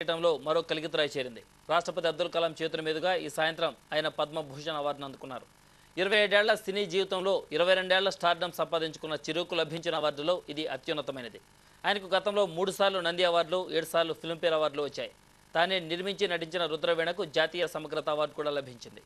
చేయడంలో మరో కలిగితురాయి చేరింది రాష్ట్రపతి అబ్దుల్ కలాం చేతుల మీదుగా ఈ సాయంత్రం ఆయన పద్మభూషణ్ అవార్డును అందుకున్నారు ఇరవై ఏడేళ్ల సినీ జీవితంలో ఇరవై రెండేళ్ల స్టార్డమ్ సంపాదించుకున్న చిరుకు లభించిన అవార్డులో ఇది అత్యున్నతమైనది ఆయనకు గతంలో మూడు సార్లు నంది అవార్డులు ఏడు సార్లు ఫిల్మ్ఫేర్ అవార్డులు వచ్చాయి తానే నిర్మించి నటించిన రుద్రవేణకు జాతీయ సమగ్రత అవార్డు కూడా లభించింది